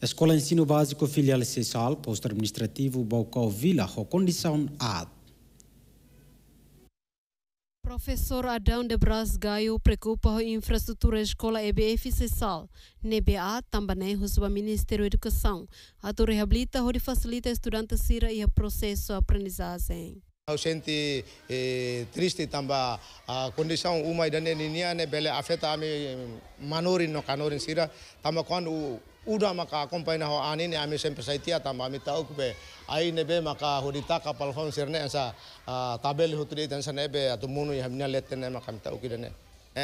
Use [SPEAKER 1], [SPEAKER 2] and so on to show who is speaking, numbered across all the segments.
[SPEAKER 1] A Escola de Ensino Básico Filial Sessal, posto administrativo Balcão Vila, com condição A.
[SPEAKER 2] Professor Adão de Braz Gaio preocupa a infraestrutura escola EBF Sessal. NBA também é o Ministério da Educação. A tu reabilita e facilita estudantes e o processo de aprendizagem.
[SPEAKER 3] Eu senti eh, triste também a condição uma e da nenhuma, né, afeta a mim, manorin, no canorin, sira, também quando Uda maka ho ani anin ami sempe saitia tamba ami tau kube ai nebe maka hurita ka palfon sirne ansa tabel hutri dan sa nebe atu munu ya hamnya e, ne maka mi tau ne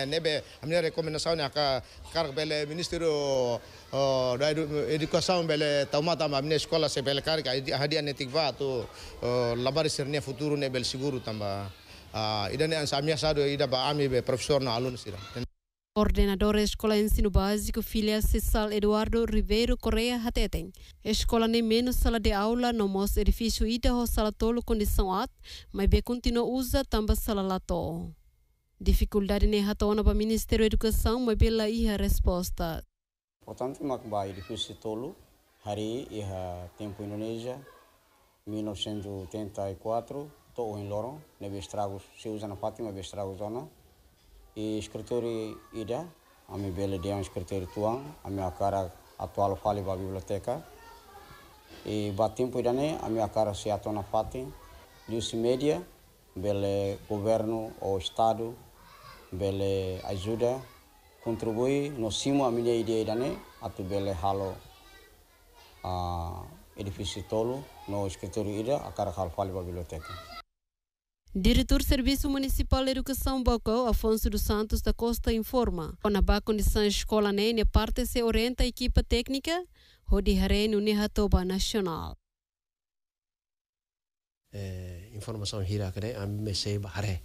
[SPEAKER 3] nebe rekomena sauni aka kark bele ministero edukasaun bele ma tamba ne skola se bele karg hadiah netik ba tu labari sirne futuru ne bel siguru tamba idane ami asado ida ba ami be profesor na alun sira
[SPEAKER 2] Coordenador Escola Ensino Básico Filha Cessal Eduardo Ribeiro Correia Hatetem. Escola nem menos sala de aula no mostra edifício Ida ou sala tolo condição at, mas continua usa tamba sala lato. Dificuldade nem ratona para Ministério da Educação, mas bela iha resposta.
[SPEAKER 1] Portanto, macba edifício tolo, hari iha tempo Indonésia, 1984, to em Loro, neve estragos, se usa na Fátima, neve estragos ou não. i scrittori ida ami bele de scrittori tuang ami akara attual fali ba biblioteca e batimpo idane ami akara siato atona fati news media bele governo o estado bele ajuda contribui no simo a minha ideia idane atu bele halo a uh, edifício tolo no escritório ida akara hal fali ba biblioteca
[SPEAKER 2] Diretor do Serviço Municipal de Educação Bocó, Afonso dos Santos da Costa, informa. O Nabá Condição Escola Nene parte se orienta a equipa técnica o Unihatoba Nacional.
[SPEAKER 4] É, informação que a mim seba haré,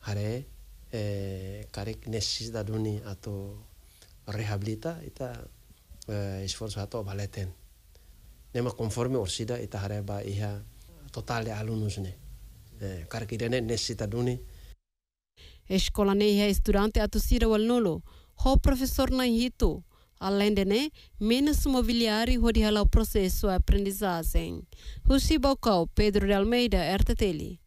[SPEAKER 4] haré, é, karek necessidade uni ato rehabilita, ita é, esforço ato baleten. Nema conforme orsida, ita ba iha total de alunos, né? karkirene eh, necessitaduni
[SPEAKER 2] escola ne estudante atusira wal nolo ho professor na hito além de né, menos mobiliário rodear o processo de aprendizagem. Rusi Bocau, Pedro de Almeida, RTTL.